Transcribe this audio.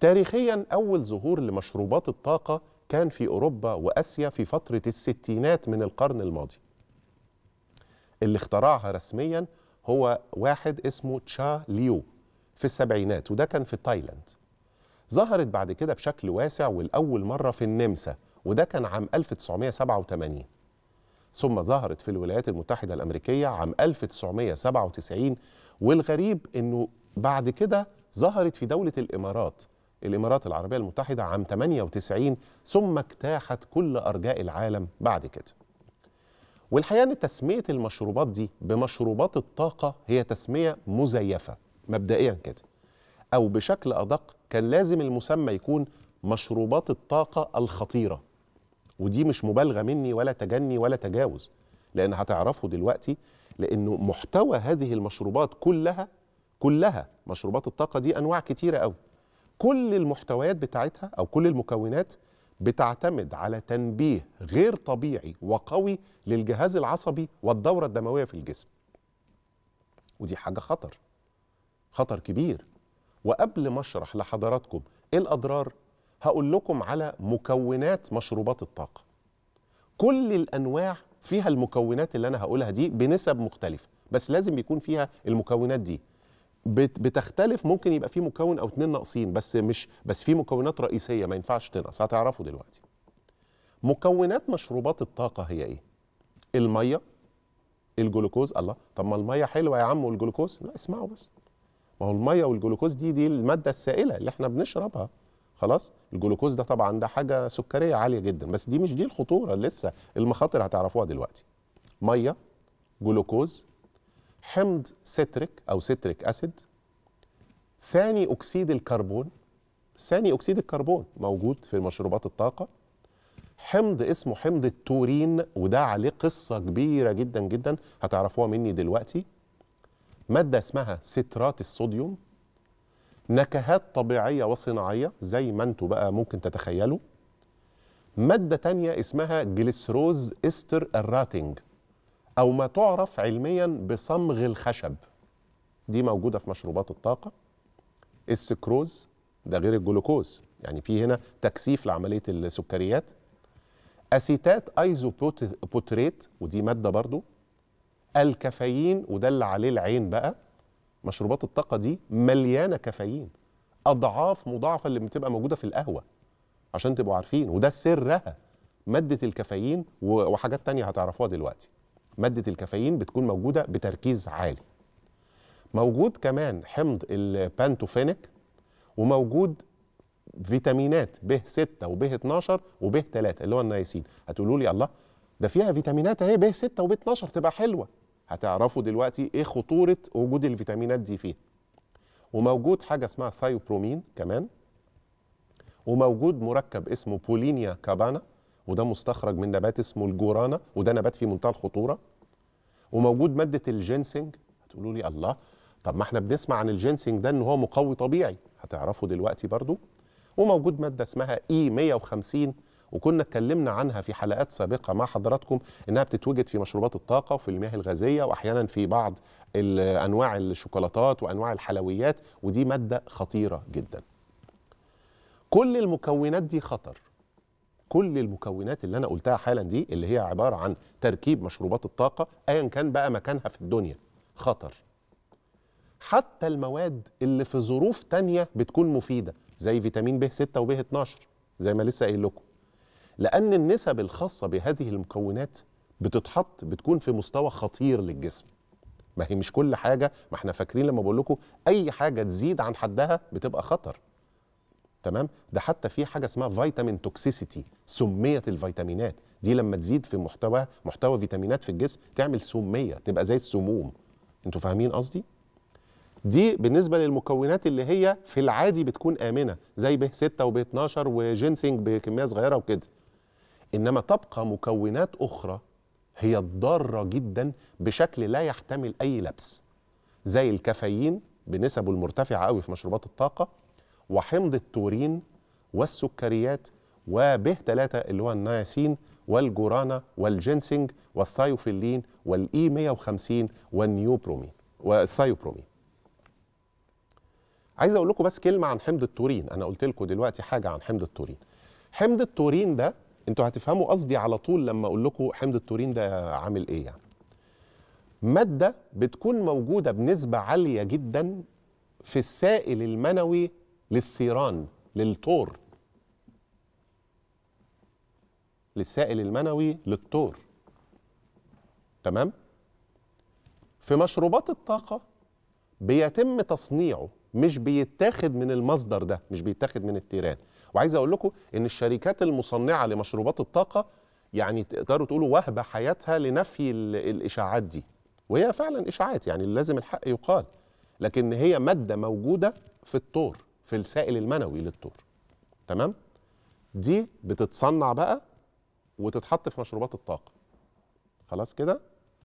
تاريخيا أول ظهور لمشروبات الطاقة كان في أوروبا وأسيا في فترة الستينات من القرن الماضي اللي اخترعها رسميا هو واحد اسمه تشا ليو في السبعينات وده كان في تايلاند ظهرت بعد كده بشكل واسع والأول مرة في النمسا وده كان عام 1987 ثم ظهرت في الولايات المتحدة الأمريكية عام 1997 والغريب أنه بعد كده ظهرت في دولة الإمارات الإمارات العربية المتحدة عام 98 ثم اجتاحت كل أرجاء العالم بعد كده والحقيقة أن تسمية المشروبات دي بمشروبات الطاقة هي تسمية مزيفة مبدئيا كده أو بشكل أدق كان لازم المسمى يكون مشروبات الطاقة الخطيرة ودي مش مبالغة مني ولا تجني ولا تجاوز لأن هتعرفوا دلوقتي لأنه محتوى هذه المشروبات كلها كلها مشروبات الطاقة دي أنواع كتيرة قوي كل المحتويات بتاعتها او كل المكونات بتعتمد على تنبيه غير طبيعي وقوي للجهاز العصبي والدوره الدمويه في الجسم. ودي حاجه خطر. خطر كبير. وقبل ما اشرح لحضراتكم ايه الاضرار هقول لكم على مكونات مشروبات الطاقه. كل الانواع فيها المكونات اللي انا هقولها دي بنسب مختلفه، بس لازم يكون فيها المكونات دي. بتختلف ممكن يبقى في مكون او اتنين ناقصين بس مش بس في مكونات رئيسيه ما ينفعش تنقص هتعرفوا دلوقتي مكونات مشروبات الطاقه هي ايه الميه الجلوكوز الله طب ما الميه حلوه يا عم والجلوكوز لا اسمعوا بس ما هو الميه والجلوكوز دي دي الماده السائله اللي احنا بنشربها خلاص الجلوكوز ده طبعا ده حاجه سكريه عاليه جدا بس دي مش دي الخطوره لسه المخاطر هتعرفوها دلوقتي ميه جلوكوز حمض ستريك او ستريك اسيد ثاني اكسيد الكربون ثاني اكسيد الكربون موجود في مشروبات الطاقه حمض اسمه حمض التورين وده عليه قصه كبيره جدا جدا هتعرفوها مني دلوقتي ماده اسمها سترات الصوديوم نكهات طبيعيه وصناعيه زي ما انتوا بقى ممكن تتخيلوا ماده تانية اسمها جليسروز استر الراتنج او ما تعرف علميا بصمغ الخشب دي موجوده في مشروبات الطاقه السكروز ده غير الجلوكوز يعني في هنا تكثيف لعمليه السكريات اسيتات ايزوبوتريت ودي ماده برضو الكافيين وده اللي عليه العين بقى مشروبات الطاقه دي مليانه كافيين اضعاف مضاعفه اللي بتبقى موجوده في القهوه عشان تبقوا عارفين وده سرها ماده الكافيين وحاجات تانية هتعرفوها دلوقتي ماده الكافيين بتكون موجوده بتركيز عالي موجود كمان حمض البانتوفينيك وموجود فيتامينات ب 6 وب 12 وب 3 اللي هو النايسين هتقولوا لي الله ده فيها فيتامينات اهي ب 6 وب 12 تبقى حلوه هتعرفوا دلوقتي ايه خطوره وجود الفيتامينات دي فيها وموجود حاجه اسمها ثايوبرومين كمان وموجود مركب اسمه بولينيا كابانا وده مستخرج من نبات اسمه الجورانا وده نبات في منتهى الخطوره وموجود ماده الجينسنج هتقولوا لي الله طب ما احنا بنسمع عن الجينسنج ده ان هو مقوي طبيعي هتعرفوا دلوقتي برضو وموجود ماده اسمها اي e 150 وكنا اتكلمنا عنها في حلقات سابقه مع حضراتكم انها بتتوجد في مشروبات الطاقه وفي المياه الغازيه واحيانا في بعض انواع الشوكولاتات وانواع الحلويات ودي ماده خطيره جدا كل المكونات دي خطر كل المكونات اللي انا قلتها حالا دي اللي هي عباره عن تركيب مشروبات الطاقه ايا كان بقى مكانها في الدنيا خطر حتى المواد اللي في ظروف تانية بتكون مفيدة زي فيتامين ب 6 وب 12 زي ما لسه قايل لكم لأن النسب الخاصة بهذه المكونات بتتحط بتكون في مستوى خطير للجسم ما هي مش كل حاجة ما احنا فاكرين لما بقول لكم أي حاجة تزيد عن حدها بتبقى خطر تمام ده حتى في حاجه اسمها فيتامين توكسيسيتي سميه الفيتامينات دي لما تزيد في محتوى محتوى فيتامينات في الجسم تعمل سميه تبقى زي السموم انتوا فاهمين قصدي دي بالنسبه للمكونات اللي هي في العادي بتكون امنه زي ب 6 وب 12 وجينسنج بكميه صغيره وكده انما تبقى مكونات اخرى هي ضاره جدا بشكل لا يحتمل اي لبس زي الكافيين بنسبه المرتفعه قوي في مشروبات الطاقه وحمض التورين والسكريات وبه ثلاثة اللي هو النياسين والجورانا والجنسنج والثايوفيلين والاي 150 والنيوبرومين والثايوبرومين. عايز اقول لكم بس كلمه عن حمض التورين، انا قلت لكم دلوقتي حاجه عن حمض التورين. حمض التورين ده انتوا هتفهموا قصدي على طول لما اقول لكم حمض التورين ده عامل ايه يعني. ماده بتكون موجوده بنسبه عاليه جدا في السائل المنوي للثيران للتور للسائل المنوي للتور تمام في مشروبات الطاقه بيتم تصنيعه مش بيتاخد من المصدر ده مش بيتاخد من التيران وعايز اقول لكم ان الشركات المصنعه لمشروبات الطاقه يعني تقدروا تقولوا وهبه حياتها لنفي الاشاعات دي وهي فعلا اشاعات يعني لازم الحق يقال لكن هي ماده موجوده في التور في السائل المنوي للطور تمام دي بتتصنع بقى وتتحط في مشروبات الطاقه خلاص كده